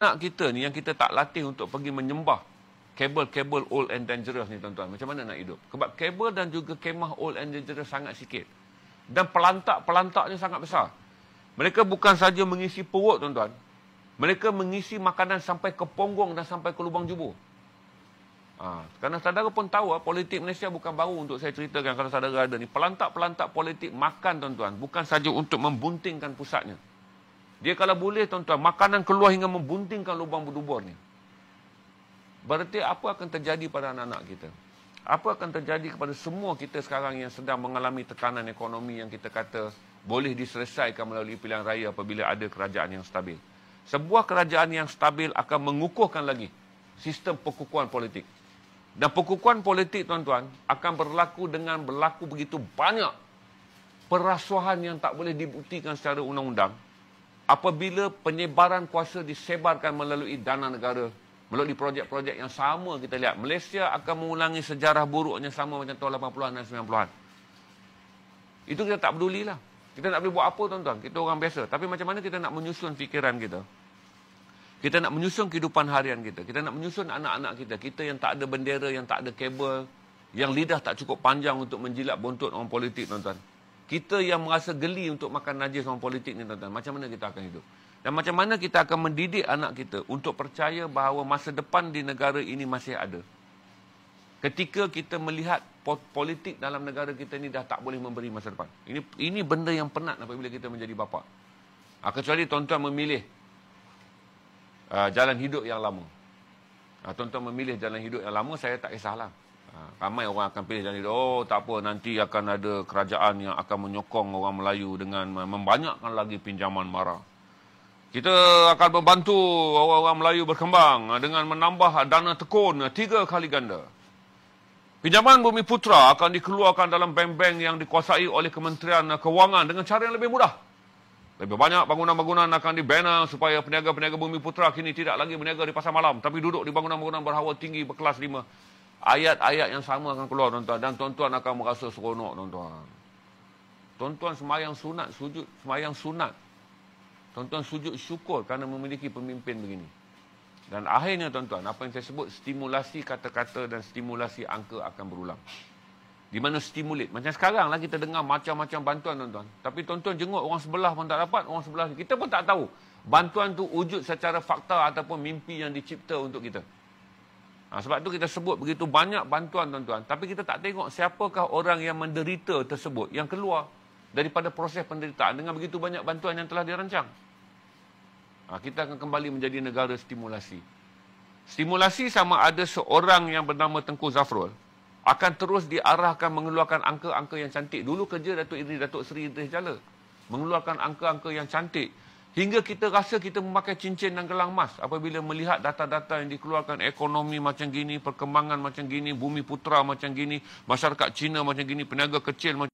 Nak kita ni yang kita tak latih untuk pergi menyembah kabel-kabel old and dangerous ni tuan-tuan. Macam mana nak hidup? Sebab kabel dan juga kemah old and dangerous sangat sikit. Dan pelantak-pelantaknya pelantak sangat besar. Mereka bukan saja mengisi perut tuan-tuan. Mereka mengisi makanan sampai ke ponggong dan sampai ke lubang jubur. Ha, kerana saudara pun tahu ah, politik Malaysia bukan baru untuk saya ceritakan kalau saudara ada ni. Pelantak-pelantak politik makan tuan-tuan. Bukan saja untuk membuntingkan pusatnya. Dia kalau boleh tuan-tuan, makanan keluar hingga membuntingkan lubang berdubur ni. Berarti apa akan terjadi pada anak-anak kita? Apa akan terjadi kepada semua kita sekarang yang sedang mengalami tekanan ekonomi yang kita kata boleh diselesaikan melalui pilihan raya apabila ada kerajaan yang stabil? Sebuah kerajaan yang stabil akan mengukuhkan lagi sistem pekukuhan politik. Dan pekukuhan politik tuan-tuan akan berlaku dengan berlaku begitu banyak perasuhan yang tak boleh dibuktikan secara undang-undang apabila penyebaran kuasa disebarkan melalui dana negara melalui projek-projek yang sama kita lihat Malaysia akan mengulangi sejarah buruknya sama macam tahun 80-an dan 90-an itu kita tak pedulilah kita nak boleh buat apa tuan-tuan kita orang biasa tapi macam mana kita nak menyusun fikiran kita kita nak menyusun kehidupan harian kita kita nak menyusun anak-anak kita kita yang tak ada bendera yang tak ada kabel yang lidah tak cukup panjang untuk menjilat bontot orang politik tuan-tuan kita yang merasa geli untuk makan najis dalam politik ni tuan-tuan, macam mana kita akan hidup? Dan macam mana kita akan mendidik anak kita untuk percaya bahawa masa depan di negara ini masih ada? Ketika kita melihat politik dalam negara kita ni dah tak boleh memberi masa depan. Ini ini benda yang penat apabila kita menjadi bapa. Ha, kecuali tuan-tuan memilih uh, jalan hidup yang lama. Ha, tuan-tuan memilih jalan hidup yang lama, saya tak kisahlah. Ha, ramai orang akan pilih dan oh tak apa nanti akan ada kerajaan yang akan menyokong orang Melayu dengan membanyakkan lagi pinjaman mara. Kita akan membantu orang-orang Melayu berkembang ha, dengan menambah dana tekun ha, tiga kali ganda. Pinjaman Bumi Putra akan dikeluarkan dalam bank-bank yang dikuasai oleh Kementerian Kewangan dengan cara yang lebih mudah. Lebih banyak bangunan-bangunan akan dibina supaya peniaga-peniaga Bumi Putra kini tidak lagi meniaga di pasar malam tapi duduk di bangunan-bangunan berhawa tinggi berkelas lima ayat-ayat yang sama akan keluar tuan-tuan dan tuan-tuan akan merasa seronok tuan-tuan. Tuan-tuan semayang sunat, sujud semayang sunat. Tuan-tuan sujud syukur kerana memiliki pemimpin begini. Dan akhirnya tuan-tuan, apa yang saya sebut, stimulasi kata-kata dan stimulasi angka akan berulang. Di mana stimulate. Macam sekarang lah kita dengar macam-macam bantuan tuan-tuan. Tapi tuan-tuan jenguk orang sebelah pun tak dapat, orang sebelah. Kita pun tak tahu. Bantuan tu wujud secara fakta ataupun mimpi yang dicipta untuk kita. Ha, sebab tu kita sebut begitu banyak bantuan tuan-tuan. Tapi kita tak tengok siapakah orang yang menderita tersebut. Yang keluar daripada proses penderitaan dengan begitu banyak bantuan yang telah dirancang. Ha, kita akan kembali menjadi negara stimulasi. Stimulasi sama ada seorang yang bernama Tengku Zafrul akan terus diarahkan mengeluarkan angka-angka yang cantik. Dulu kerja Datuk Idris, Datuk Seri Idris Jala. Mengeluarkan angka-angka yang cantik. Hingga kita rasa kita memakai cincin dan gelang emas apabila melihat data-data yang dikeluarkan ekonomi macam gini, perkembangan macam gini, bumi putra macam gini, masyarakat Cina macam gini, peniaga kecil macam